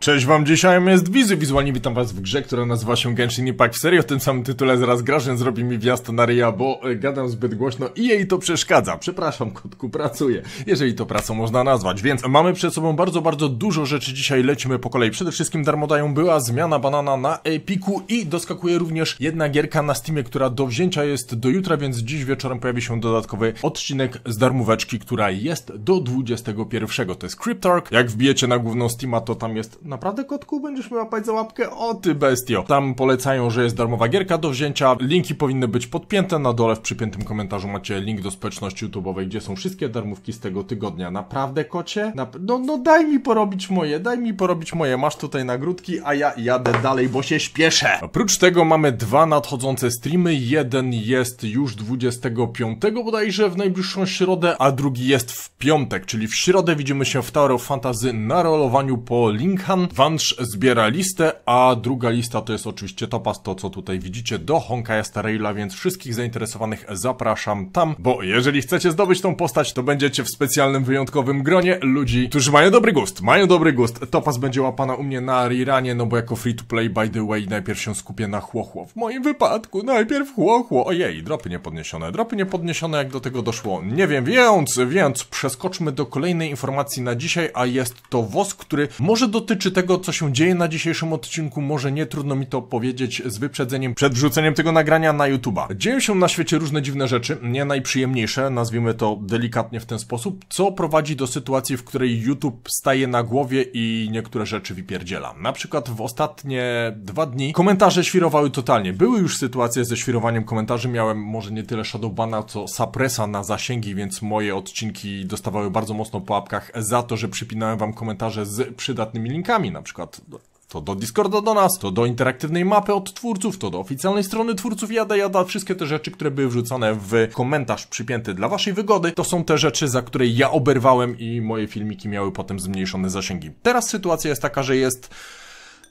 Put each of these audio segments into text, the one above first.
Cześć wam, dzisiaj jest Wizy, wizualnie witam was w grze, która nazywa się Genshin Impact. serii w tym samym tytule zaraz Grażyn zrobi mi wjazd na ryja, bo e, gadam zbyt głośno i jej to przeszkadza. Przepraszam, kotku, pracuję, jeżeli to pracą można nazwać. Więc mamy przed sobą bardzo, bardzo dużo rzeczy dzisiaj, lecimy po kolei. Przede wszystkim darmodają była zmiana banana na Epiku i doskakuje również jedna gierka na Steamie, która do wzięcia jest do jutra, więc dziś wieczorem pojawi się dodatkowy odcinek z darmóweczki, która jest do 21. To jest Cryptark. Jak wbijecie na główną Steama, to tam jest Naprawdę, kotku, będziesz mi łapać za łapkę? O ty bestio! Tam polecają, że jest darmowa gierka do wzięcia. Linki powinny być podpięte. Na dole w przypiętym komentarzu macie link do społeczności YouTube'owej, gdzie są wszystkie darmówki z tego tygodnia. Naprawdę, kocie? Nap no, no daj mi porobić moje, daj mi porobić moje. Masz tutaj nagródki, a ja jadę dalej, bo się śpieszę. Oprócz tego mamy dwa nadchodzące streamy. Jeden jest już 25 bodajże w najbliższą środę, a drugi jest w piątek, czyli w środę widzimy się w Tower of Fantasy na rolowaniu po Linkhan Van. Vansz zbiera listę, a druga lista to jest oczywiście topas, to co tutaj widzicie, do Honkaja Starraila, więc wszystkich zainteresowanych zapraszam tam, bo jeżeli chcecie zdobyć tą postać, to będziecie w specjalnym, wyjątkowym gronie ludzi, którzy mają dobry gust, mają dobry gust. Topas będzie łapana u mnie na riranie, no bo jako free to play, by the way, najpierw się skupię na chłochło. W moim wypadku najpierw chłochło. Ojej, dropy niepodniesione, dropy niepodniesione, jak do tego doszło, nie wiem, więc, więc przeskoczmy do kolejnej informacji na dzisiaj, a jest to wosk, który może dotyczy dotyczy tego, co się dzieje na dzisiejszym odcinku, może nie trudno mi to powiedzieć z wyprzedzeniem przed wrzuceniem tego nagrania na YouTube'a. Dzieją się na świecie różne dziwne rzeczy, nie najprzyjemniejsze, nazwijmy to delikatnie w ten sposób, co prowadzi do sytuacji, w której YouTube staje na głowie i niektóre rzeczy wypierdziela. Na przykład w ostatnie dwa dni komentarze świrowały totalnie. Były już sytuacje ze świrowaniem komentarzy, miałem może nie tyle Shadowbana, co sapresa na zasięgi, więc moje odcinki dostawały bardzo mocno po łapkach za to, że przypinałem wam komentarze z przydatnymi linkami, na przykład to do Discorda do nas, to do interaktywnej mapy od twórców, to do oficjalnej strony twórców jada jada, wszystkie te rzeczy, które były wrzucone w komentarz przypięty dla waszej wygody, to są te rzeczy, za które ja oberwałem i moje filmiki miały potem zmniejszone zasięgi. Teraz sytuacja jest taka, że jest...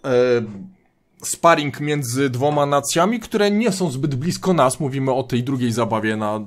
Yy sparring między dwoma nacjami, które nie są zbyt blisko nas. Mówimy o tej drugiej zabawie na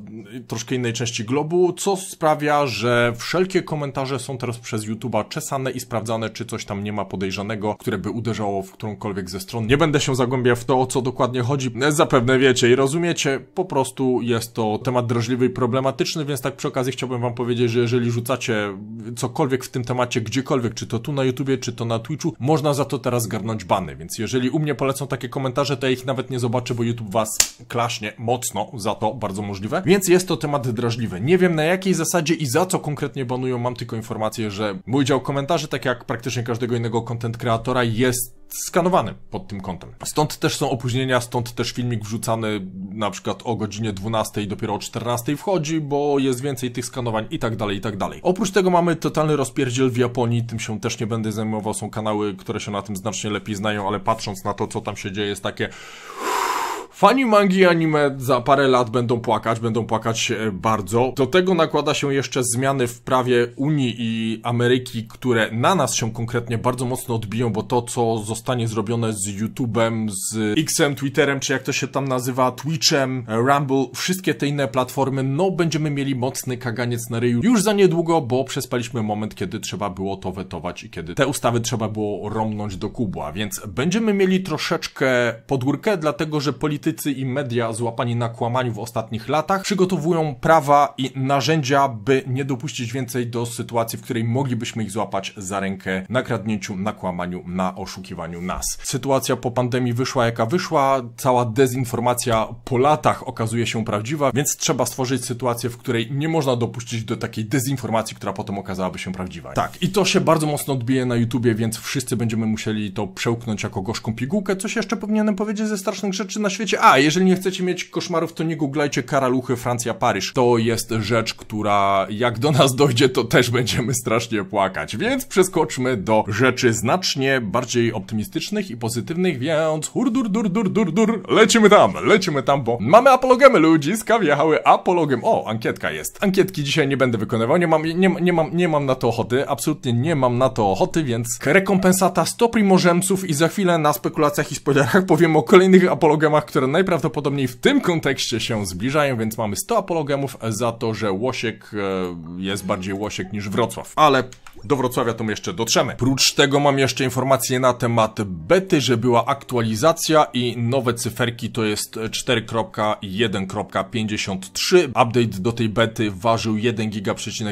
troszkę innej części globu, co sprawia, że wszelkie komentarze są teraz przez YouTube'a czesane i sprawdzane, czy coś tam nie ma podejrzanego, które by uderzało w którąkolwiek ze stron. Nie będę się zagłębiał w to, o co dokładnie chodzi. Zapewne wiecie i rozumiecie. Po prostu jest to temat drażliwy i problematyczny, więc tak przy okazji chciałbym wam powiedzieć, że jeżeli rzucacie cokolwiek w tym temacie, gdziekolwiek, czy to tu na YouTubie, czy to na Twitchu, można za to teraz garnąć bany, więc jeżeli um mnie polecą takie komentarze, to ja ich nawet nie zobaczę, bo YouTube was klasznie mocno za to, bardzo możliwe. Więc jest to temat drażliwy. Nie wiem na jakiej zasadzie i za co konkretnie banują, mam tylko informację, że mój dział komentarzy, tak jak praktycznie każdego innego content kreatora, jest skanowany pod tym kątem. Stąd też są opóźnienia, stąd też filmik wrzucany na przykład o godzinie 12 i dopiero o 14 wchodzi, bo jest więcej tych skanowań i tak dalej, i tak dalej. Oprócz tego mamy totalny rozpierdziel w Japonii, tym się też nie będę zajmował, są kanały, które się na tym znacznie lepiej znają, ale patrząc na to, co tam się dzieje, jest takie... Fani mangi anime za parę lat będą płakać, będą płakać e, bardzo. Do tego nakłada się jeszcze zmiany w prawie Unii i Ameryki, które na nas się konkretnie bardzo mocno odbiją, bo to, co zostanie zrobione z YouTube'em, z Xem, Twitterem, czy jak to się tam nazywa, Twitchem, e, Rumble, wszystkie te inne platformy, no będziemy mieli mocny kaganiec na ryju już za niedługo, bo przespaliśmy moment, kiedy trzeba było to wetować i kiedy te ustawy trzeba było romnąć do kubła, więc będziemy mieli troszeczkę podgórkę, dlatego że politycy politycy i media złapani na kłamaniu w ostatnich latach przygotowują prawa i narzędzia, by nie dopuścić więcej do sytuacji, w której moglibyśmy ich złapać za rękę na kradnięciu, na kłamaniu, na oszukiwaniu nas. Sytuacja po pandemii wyszła jaka wyszła, cała dezinformacja po latach okazuje się prawdziwa, więc trzeba stworzyć sytuację, w której nie można dopuścić do takiej dezinformacji, która potem okazałaby się prawdziwa. Tak, i to się bardzo mocno odbije na YouTubie, więc wszyscy będziemy musieli to przełknąć jako gorzką pigułkę, coś jeszcze powinienem powiedzieć ze strasznych rzeczy na świecie a jeżeli nie chcecie mieć koszmarów, to nie googlajcie Karaluchy Francja Paryż. To jest rzecz, która jak do nas dojdzie, to też będziemy strasznie płakać. Więc przeskoczmy do rzeczy znacznie bardziej optymistycznych i pozytywnych, więc hurdur, dur, dur, dur, dur, lecimy tam, lecimy tam, bo mamy apologemy, ludziska wjechały apologiem. O, ankietka jest. Ankietki dzisiaj nie będę wykonywał, nie mam, nie, nie mam, nie mam na to ochoty, absolutnie nie mam na to ochoty, więc rekompensata 100 primorzemców i za chwilę na spekulacjach i spoilerach powiem o kolejnych apologemach, które które najprawdopodobniej w tym kontekście się zbliżają, więc mamy 100 apologemów za to, że Łosiek e, jest bardziej Łosiek niż Wrocław. Ale do Wrocławia to my jeszcze dotrzemy. Prócz tego mam jeszcze informacje na temat bety, że była aktualizacja i nowe cyferki to jest 4.1.53. Update do tej bety ważył 1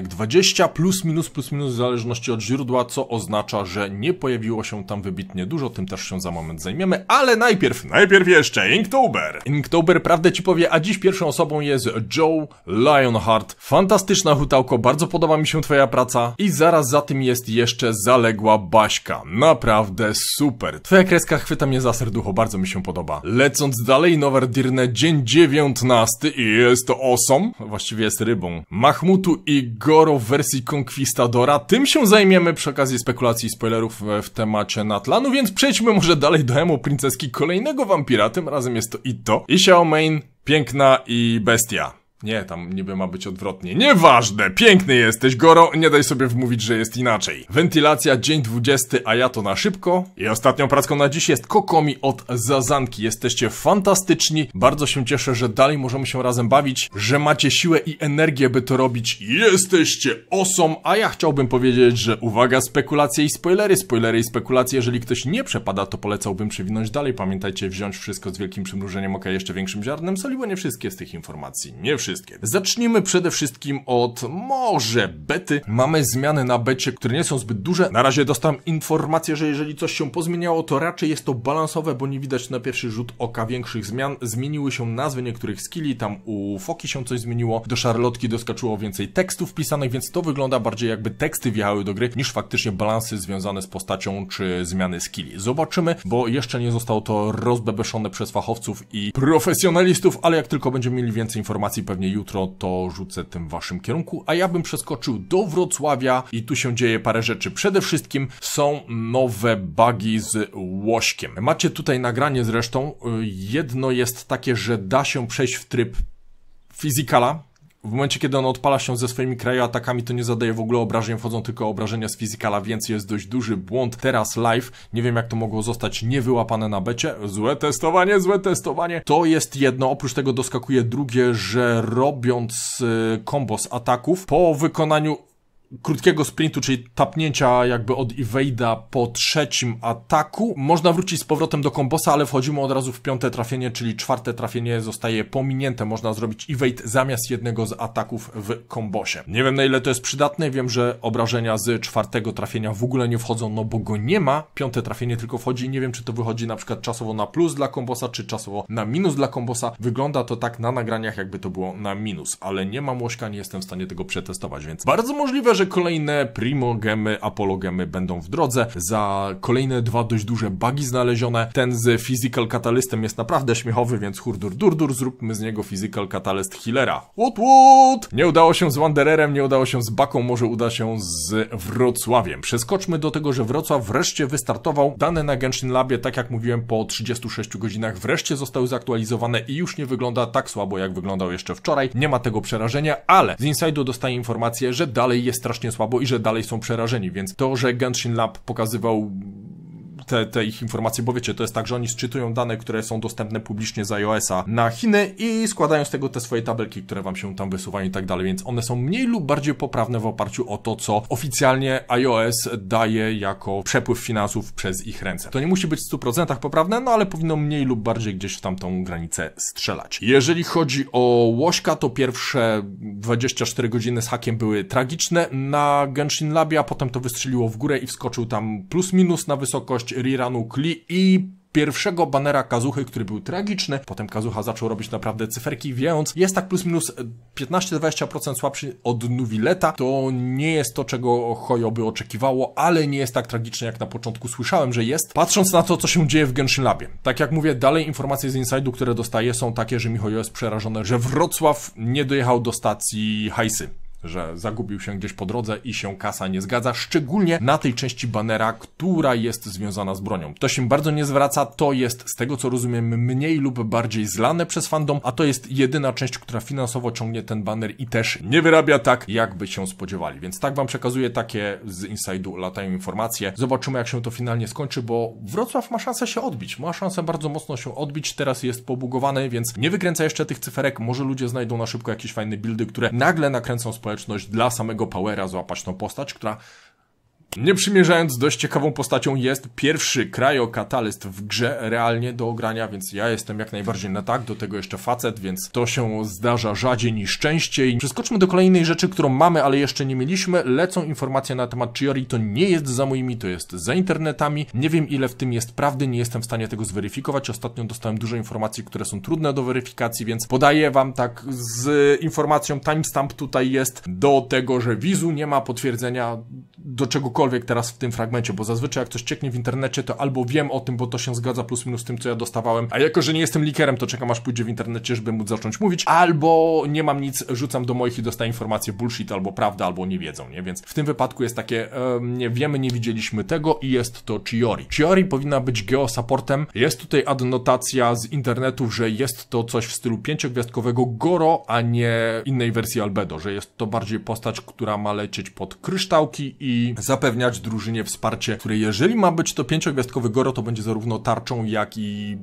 20 plus minus plus minus w zależności od źródła, co oznacza, że nie pojawiło się tam wybitnie dużo, tym też się za moment zajmiemy, ale najpierw, najpierw jeszcze Inkto Inktober. Inktober, prawdę ci powie, a dziś pierwszą osobą jest Joe Lionheart. Fantastyczna hutałko, bardzo podoba mi się twoja praca. I zaraz za tym jest jeszcze zaległa Baśka. Naprawdę super. Twoja kreska chwyta mnie za serducho, bardzo mi się podoba. Lecąc dalej, Nowerdirne, dzień 19 i jest to osom. Właściwie jest rybą. Mahmutu i Goro w wersji conquistadora Tym się zajmiemy przy okazji spekulacji i spoilerów w temacie Natlanu, no więc przejdźmy może dalej do emo princeski kolejnego wampira. Tym razem jest jest to I Isiao Main, piękna i bestia. Nie, tam niby ma być odwrotnie. Nieważne! Piękny jesteś, Goro, nie daj sobie wmówić, że jest inaczej. Wentylacja, dzień 20, a ja to na szybko. I ostatnią pracką na dziś jest Kokomi od Zazanki. Jesteście fantastyczni, bardzo się cieszę, że dalej możemy się razem bawić, że macie siłę i energię, by to robić. Jesteście osom, a ja chciałbym powiedzieć, że uwaga, spekulacje i spoilery, spoilery i spekulacje. Jeżeli ktoś nie przepada, to polecałbym przewinąć dalej. Pamiętajcie wziąć wszystko z wielkim przymrużeniem oka jeszcze większym ziarnem soli, bo nie wszystkie z tych informacji, nie wszystkie Zacznijmy przede wszystkim od może bety. Mamy zmiany na becie, które nie są zbyt duże. Na razie dostałem informację, że jeżeli coś się pozmieniało, to raczej jest to balansowe, bo nie widać na pierwszy rzut oka większych zmian. Zmieniły się nazwy niektórych skilli, tam u Foki się coś zmieniło, do Szarlotki doskoczyło więcej tekstów pisanych, więc to wygląda bardziej jakby teksty wjechały do gry, niż faktycznie balansy związane z postacią czy zmiany skilli. Zobaczymy, bo jeszcze nie zostało to rozbebeszone przez fachowców i profesjonalistów, ale jak tylko będziemy mieli więcej informacji, pewnie pewnie jutro to rzucę tym waszym kierunku, a ja bym przeskoczył do Wrocławia i tu się dzieje parę rzeczy. Przede wszystkim są nowe bugi z łośkiem. Macie tutaj nagranie zresztą. Y, jedno jest takie, że da się przejść w tryb fizikala, w momencie, kiedy on odpala się ze swoimi krajoatakami, to nie zadaje w ogóle obrażeń, wchodzą tylko obrażenia z fizykala, więc jest dość duży błąd. Teraz live, nie wiem jak to mogło zostać niewyłapane na becie. Złe testowanie, złe testowanie. To jest jedno, oprócz tego doskakuje drugie, że robiąc y, kombo z ataków, po wykonaniu krótkiego sprintu, czyli tapnięcia jakby od Iwejda po trzecim ataku. Można wrócić z powrotem do kombosa, ale wchodzimy od razu w piąte trafienie, czyli czwarte trafienie zostaje pominięte. Można zrobić evade zamiast jednego z ataków w kombosie. Nie wiem na ile to jest przydatne, wiem, że obrażenia z czwartego trafienia w ogóle nie wchodzą, no bo go nie ma. Piąte trafienie tylko wchodzi i nie wiem, czy to wychodzi na przykład czasowo na plus dla kombosa, czy czasowo na minus dla kombosa. Wygląda to tak na nagraniach, jakby to było na minus, ale nie mam łośka, nie jestem w stanie tego przetestować, więc bardzo możliwe, że że kolejne primogemy, apologemy będą w drodze. Za kolejne dwa dość duże bugi znalezione. Ten z Physical Catalystem jest naprawdę śmiechowy, więc hurdur durdur, zróbmy z niego Physical Catalyst Healera. What, what? Nie udało się z Wandererem, nie udało się z Baką, może uda się z Wrocławiem. Przeskoczmy do tego, że Wrocław wreszcie wystartował. Dane na Genshin Labie, tak jak mówiłem, po 36 godzinach wreszcie zostały zaktualizowane i już nie wygląda tak słabo, jak wyglądał jeszcze wczoraj. Nie ma tego przerażenia, ale z Inside'u dostaję informację, że dalej jest strasznie słabo i że dalej są przerażeni, więc to, że Genshin Lab pokazywał te, te ich informacje, bo wiecie, to jest tak, że oni sczytują dane, które są dostępne publicznie z iOS-a na Chiny i składają z tego te swoje tabelki, które wam się tam wysuwają i tak dalej, więc one są mniej lub bardziej poprawne w oparciu o to, co oficjalnie iOS daje jako przepływ finansów przez ich ręce. To nie musi być w 100% poprawne, no ale powinno mniej lub bardziej gdzieś w tamtą granicę strzelać. Jeżeli chodzi o Łośka, to pierwsze 24 godziny z hakiem były tragiczne na Genshin Labie, a potem to wystrzeliło w górę i wskoczył tam plus minus na wysokość Riranu Kli i pierwszego banera Kazuchy, który był tragiczny. Potem Kazucha zaczął robić naprawdę cyferki, więc jest tak plus minus 15-20% słabszy od Nuvileta. To nie jest to, czego Hojo by oczekiwało, ale nie jest tak tragiczny, jak na początku słyszałem, że jest. Patrząc na to, co się dzieje w Genshin Labie. Tak jak mówię, dalej informacje z Inside'u, które dostaję są takie, że mi Hojo jest przerażone, że Wrocław nie dojechał do stacji Hajsy że zagubił się gdzieś po drodze i się kasa nie zgadza, szczególnie na tej części banera, która jest związana z bronią. To się bardzo nie zwraca, to jest z tego co rozumiem mniej lub bardziej zlane przez fandom, a to jest jedyna część, która finansowo ciągnie ten baner i też nie wyrabia tak, jakby się spodziewali. Więc tak wam przekazuję, takie z inside'u latają informacje. Zobaczymy jak się to finalnie skończy, bo Wrocław ma szansę się odbić, ma szansę bardzo mocno się odbić, teraz jest pobugowany, więc nie wykręca jeszcze tych cyferek, może ludzie znajdą na szybko jakieś fajne buildy, które nagle nakręcą społeczność społeczność dla samego Powera złapać tą postać, która nie przymierzając, dość ciekawą postacią jest pierwszy krajokatalist w grze realnie do ogrania, więc ja jestem jak najbardziej na tak, do tego jeszcze facet, więc to się zdarza rzadziej niż częściej. Przeskoczmy do kolejnej rzeczy, którą mamy, ale jeszcze nie mieliśmy. Lecą informacje na temat Chiori, to nie jest za moimi, to jest za internetami. Nie wiem ile w tym jest prawdy, nie jestem w stanie tego zweryfikować. Ostatnio dostałem dużo informacji, które są trudne do weryfikacji, więc podaję wam tak z informacją, timestamp tutaj jest do tego, że wizu nie ma potwierdzenia do czegokolwiek teraz w tym fragmencie, bo zazwyczaj jak coś cieknie w internecie, to albo wiem o tym, bo to się zgadza plus minus z tym, co ja dostawałem, a jako, że nie jestem likerem, to czekam aż pójdzie w internecie, żeby móc zacząć mówić, albo nie mam nic, rzucam do moich i dostaję informację bullshit, albo prawda, albo nie wiedzą, nie? Więc w tym wypadku jest takie, um, nie wiemy, nie widzieliśmy tego i jest to Chiori. Chiori powinna być geosupportem, jest tutaj adnotacja z internetu, że jest to coś w stylu pięciogwiazdkowego Goro, a nie innej wersji Albedo, że jest to bardziej postać, która ma lecieć pod kryształki i zapewniać drużynie wsparcie, które jeżeli ma być to pięciogwiazdkowy Goro, to będzie zarówno tarczą, jak i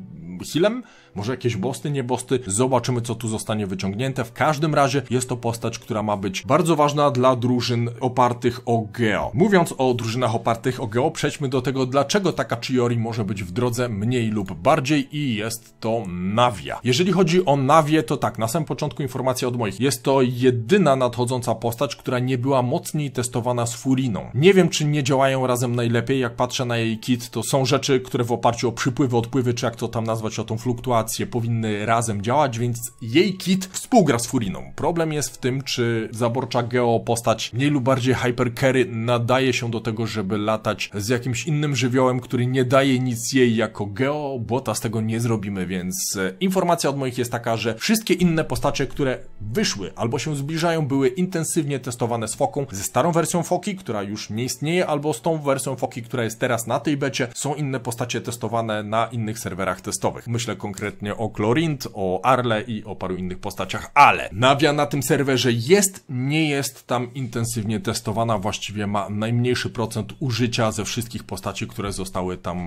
healem. Może jakieś bosty, nie bosty. Zobaczymy, co tu zostanie wyciągnięte. W każdym razie jest to postać, która ma być bardzo ważna dla drużyn opartych o Geo. Mówiąc o drużynach opartych o Geo, przejdźmy do tego, dlaczego taka Chiori może być w drodze mniej lub bardziej i jest to Navia. Jeżeli chodzi o Navię, to tak, na samym początku informacja od moich. Jest to jedyna nadchodząca postać, która nie była mocniej testowana z Furiną. Nie wiem, czy nie działają razem najlepiej. Jak patrzę na jej kit, to są rzeczy, które w oparciu o przypływy, odpływy, czy jak to tam nazwać, o tą fluktuację, powinny razem działać, więc jej kit współgra z Furiną. Problem jest w tym, czy zaborcza Geo postać mniej lub bardziej Carry nadaje się do tego, żeby latać z jakimś innym żywiołem, który nie daje nic jej jako Geo, ta z tego nie zrobimy, więc e, informacja od moich jest taka, że wszystkie inne postacie, które wyszły albo się zbliżają, były intensywnie testowane z Foką, ze starą wersją Foki, która już nie istnieje, albo z tą wersją Foki, która jest teraz na tej becie. Są inne postacie testowane na innych serwerach testowych. Myślę konkretnie konkretnie o Chlorint, o Arle i o paru innych postaciach, ale Navia na tym serwerze jest, nie jest tam intensywnie testowana, właściwie ma najmniejszy procent użycia ze wszystkich postaci, które zostały tam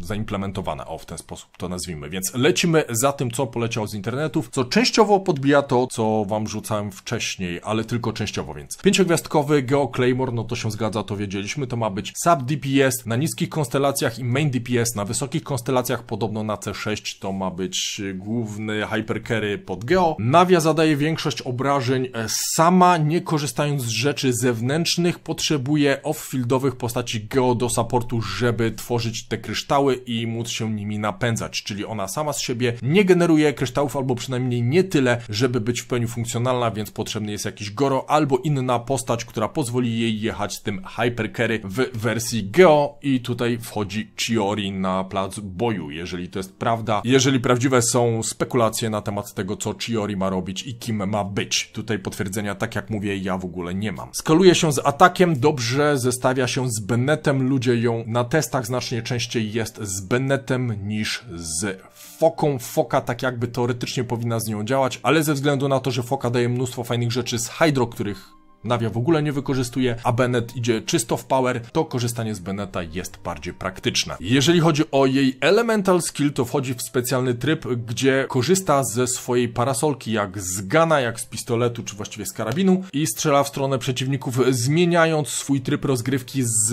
zaimplementowane, o w ten sposób to nazwijmy. Więc lecimy za tym, co poleciało z internetów, co częściowo podbija to, co wam rzucałem wcześniej, ale tylko częściowo, więc pięciogwiazdkowy Geo Claymore, no to się zgadza, to wiedzieliśmy, to ma być sub DPS na niskich konstelacjach i main DPS na wysokich konstelacjach, podobno na C6 to ma być y, główny hypercarry pod geo. Navia zadaje większość obrażeń e, sama, nie korzystając z rzeczy zewnętrznych, potrzebuje off-fieldowych postaci geo do supportu, żeby tworzyć te kryształy i móc się nimi napędzać, czyli ona sama z siebie nie generuje kryształów, albo przynajmniej nie tyle, żeby być w pełni funkcjonalna, więc potrzebny jest jakiś Goro albo inna postać, która pozwoli jej jechać tym hypercarry w wersji geo i tutaj wchodzi Chiori na plac boju, jeżeli to jest prawda. Jeżeli prawdziwe są spekulacje na temat tego, co Chiori ma robić i kim ma być. Tutaj potwierdzenia, tak jak mówię, ja w ogóle nie mam. Skaluje się z atakiem, dobrze zestawia się z Bennetem, ludzie ją na testach znacznie częściej jest z Bennetem niż z Foką. Foka tak jakby teoretycznie powinna z nią działać, ale ze względu na to, że Foka daje mnóstwo fajnych rzeczy z Hydro, których Navia w ogóle nie wykorzystuje, a Bennett idzie czysto w power, to korzystanie z Bennetta jest bardziej praktyczne. Jeżeli chodzi o jej elemental skill, to wchodzi w specjalny tryb, gdzie korzysta ze swojej parasolki jak z gana, jak z pistoletu, czy właściwie z karabinu i strzela w stronę przeciwników, zmieniając swój tryb rozgrywki z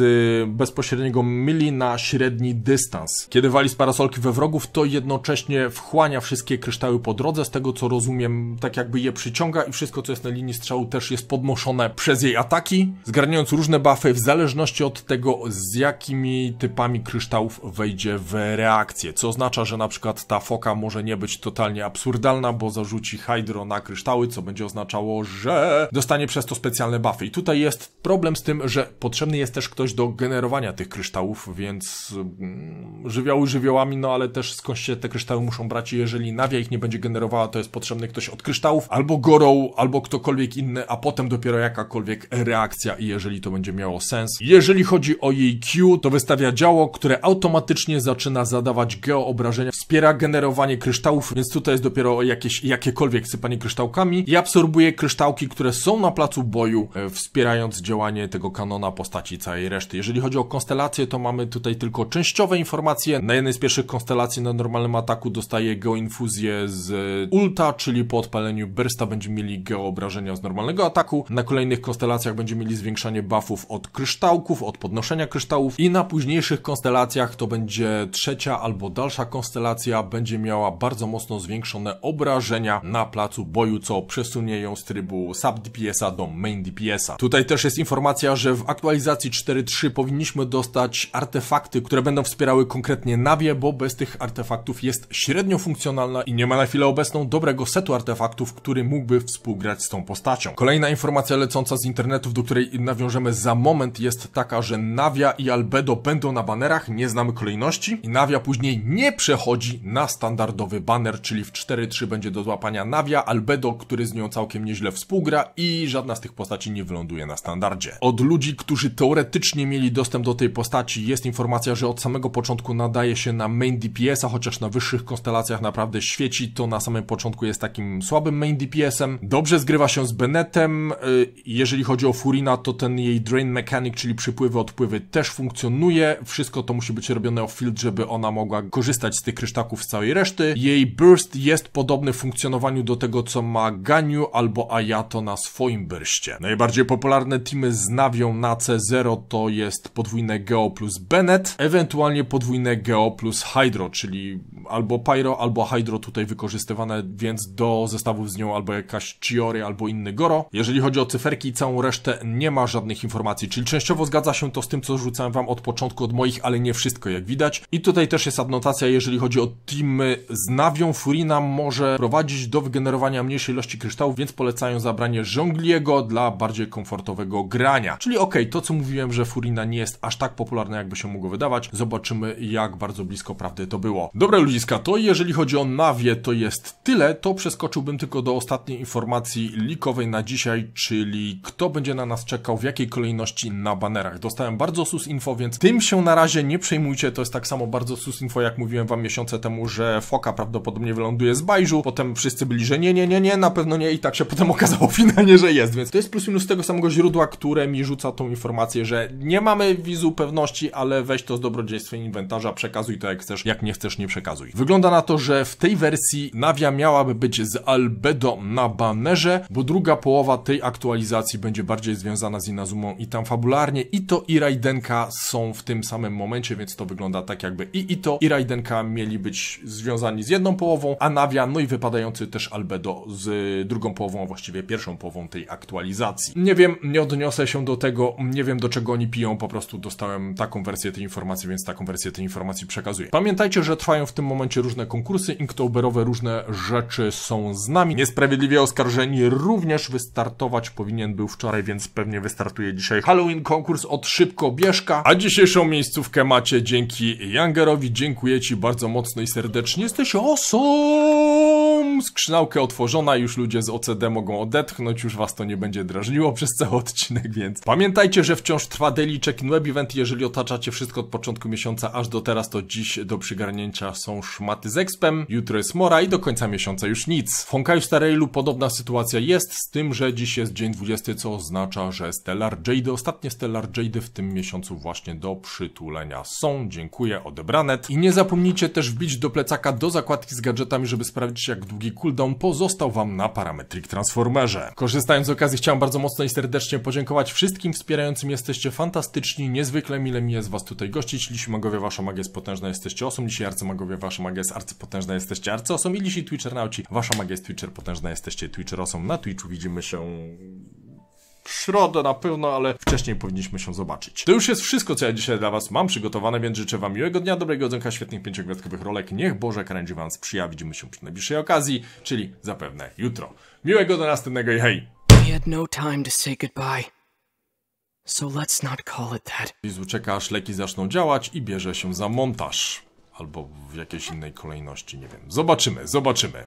bezpośredniego mili na średni dystans. Kiedy wali z parasolki we wrogów, to jednocześnie wchłania wszystkie kryształy po drodze, z tego co rozumiem, tak jakby je przyciąga i wszystko co jest na linii strzału też jest podnoszone przez jej ataki, zgarniając różne buffy w zależności od tego, z jakimi typami kryształów wejdzie w reakcję. Co oznacza, że na przykład ta foka może nie być totalnie absurdalna, bo zarzuci hydro na kryształy, co będzie oznaczało, że dostanie przez to specjalne buffy. I tutaj jest problem z tym, że potrzebny jest też ktoś do generowania tych kryształów, więc mm, żywioły żywiołami, no ale też skąd się te kryształy muszą brać i jeżeli nawia ich nie będzie generowała, to jest potrzebny ktoś od kryształów, albo gorą, albo ktokolwiek inny, a potem dopiero jak jakakolwiek reakcja i jeżeli to będzie miało sens. Jeżeli chodzi o jej Q, to wystawia działo, które automatycznie zaczyna zadawać geoobrażenia, wspiera generowanie kryształów, więc tutaj jest dopiero jakieś, jakiekolwiek sypanie kryształkami i absorbuje kryształki, które są na placu boju, e, wspierając działanie tego kanona postaci całej reszty. Jeżeli chodzi o konstelację, to mamy tutaj tylko częściowe informacje. Na jednej z pierwszych konstelacji na normalnym ataku dostaje geoinfuzję z ulta, czyli po odpaleniu bursta będziemy mieli geoobrażenia z normalnego ataku. Na kolejnych konstelacjach będziemy mieli zwiększanie buffów od kryształków, od podnoszenia kryształów i na późniejszych konstelacjach to będzie trzecia albo dalsza konstelacja będzie miała bardzo mocno zwiększone obrażenia na placu boju, co przesunie ją z trybu sub DPS-a do main DPS-a. Tutaj też jest informacja, że w aktualizacji 4.3 powinniśmy dostać artefakty, które będą wspierały konkretnie nawie, bo bez tych artefaktów jest średnio funkcjonalna i nie ma na chwilę obecną dobrego setu artefaktów, który mógłby współgrać z tą postacią. Kolejna informacja lecąca z internetów, do której nawiążemy za moment, jest taka, że Navia i Albedo będą na banerach, nie znamy kolejności. I Navia później nie przechodzi na standardowy banner, czyli w 4-3 będzie do złapania Navia, Albedo, który z nią całkiem nieźle współgra i żadna z tych postaci nie wyląduje na standardzie. Od ludzi, którzy teoretycznie mieli dostęp do tej postaci, jest informacja, że od samego początku nadaje się na main DPS-a, chociaż na wyższych konstelacjach naprawdę świeci, to na samym początku jest takim słabym main DPS-em. Dobrze zgrywa się z Bennettem y, jeżeli chodzi o Furina, to ten jej drain mechanic, czyli przypływy, odpływy też funkcjonuje. Wszystko to musi być robione off field, żeby ona mogła korzystać z tych krysztaków z całej reszty. Jej burst jest podobny w funkcjonowaniu do tego, co ma Ganiu albo Ayato na swoim burście. Najbardziej popularne teamy z nawią na C0 to jest podwójne Geo plus Bennett, ewentualnie podwójne Geo plus Hydro, czyli albo Pyro, albo Hydro tutaj wykorzystywane, więc do zestawów z nią albo jakaś Chiori, albo inny Goro. Jeżeli chodzi o cyfrowe cyferki i całą resztę nie ma żadnych informacji, czyli częściowo zgadza się to z tym, co rzucałem wam od początku, od moich, ale nie wszystko jak widać. I tutaj też jest adnotacja, jeżeli chodzi o teamy z nawią, Furina może prowadzić do wygenerowania mniejszej ilości kryształów, więc polecają zabranie żongliego dla bardziej komfortowego grania. Czyli okej, okay, to co mówiłem, że Furina nie jest aż tak popularna, jakby się mogło wydawać. Zobaczymy, jak bardzo blisko prawdy to było. Dobra ludziska, to jeżeli chodzi o nawie, to jest tyle. To przeskoczyłbym tylko do ostatniej informacji likowej na dzisiaj, czyli czyli kto będzie na nas czekał, w jakiej kolejności na banerach. Dostałem bardzo sus info, więc tym się na razie nie przejmujcie, to jest tak samo bardzo sus info, jak mówiłem wam miesiące temu, że foka prawdopodobnie wyląduje z bajżu, potem wszyscy byli, że nie, nie, nie, nie, na pewno nie i tak się potem okazało finalnie, że jest, więc to jest plus minus tego samego źródła, które mi rzuca tą informację, że nie mamy wizu pewności, ale weź to z dobrodziejstwem inwentarza, przekazuj to jak chcesz, jak nie chcesz, nie przekazuj. Wygląda na to, że w tej wersji Navia miałaby być z albedo na banerze, bo druga połowa tej aktualizacji rywalizacji będzie bardziej związana z Inazumą i tam fabularnie i to i Raidenka są w tym samym momencie, więc to wygląda tak jakby i Ito i Raidenka mieli być związani z jedną połową, a Navia, no i wypadający też Albedo z drugą połową, a właściwie pierwszą połową tej aktualizacji. Nie wiem, nie odniosę się do tego, nie wiem do czego oni piją, po prostu dostałem taką wersję tej informacji, więc taką wersję tej informacji przekazuję. Pamiętajcie, że trwają w tym momencie różne konkursy inktoberowe, różne rzeczy są z nami. Niesprawiedliwie oskarżeni również wystartować powinni powinien był wczoraj, więc pewnie wystartuje dzisiaj Halloween konkurs od Szybko Bieżka. A dzisiejszą miejscówkę macie dzięki Youngerowi. Dziękuję Ci bardzo mocno i serdecznie. Jesteś osobą! skrzynałkę otworzona, już ludzie z OCD mogą odetchnąć, już was to nie będzie drażniło przez cały odcinek, więc pamiętajcie, że wciąż trwa daily check-in web event, jeżeli otaczacie wszystko od początku miesiąca aż do teraz, to dziś do przygarnięcia są szmaty z expem, jutro jest mora i do końca miesiąca już nic. W Honkaiu Starailu podobna sytuacja jest, z tym, że dziś jest dzień 20, co oznacza, że Stellar Jade, ostatnie Stellar Jade w tym miesiącu właśnie do przytulenia są. Dziękuję, odebranet. I nie zapomnijcie też wbić do plecaka do zakładki z gadżetami, żeby sprawdzić jak długi jeżeli cooldown pozostał Wam na Parametric Transformerze. Korzystając z okazji chciałem bardzo mocno i serdecznie podziękować wszystkim wspierającym. Jesteście fantastyczni, niezwykle mile mi jest Was tutaj gościć. Lisi magowie, Wasza magia jest potężna, jesteście osą. Lisi arcymagowie, Wasza magia jest arcypotężna, jesteście arcyosą. I lisi nauci Wasza magia jest Twitcher potężna, jesteście Twitcherosą. Na Twitchu widzimy się w środę na pewno, ale wcześniej powinniśmy się zobaczyć. To już jest wszystko, co ja dzisiaj dla Was mam przygotowane, więc życzę Wam miłego dnia, dobrego odzonka, świetnych pięciogwiazdkowych rolek. Niech Boże kręci Wam sprzyja. Widzimy się przy najbliższej okazji, czyli zapewne jutro. Miłego do następnego i hej! We had no time to say goodbye. So let's not call it that. Lizu czeka aż leki zaczną działać i bierze się za montaż. Albo w jakiejś innej kolejności, nie wiem. Zobaczymy, zobaczymy.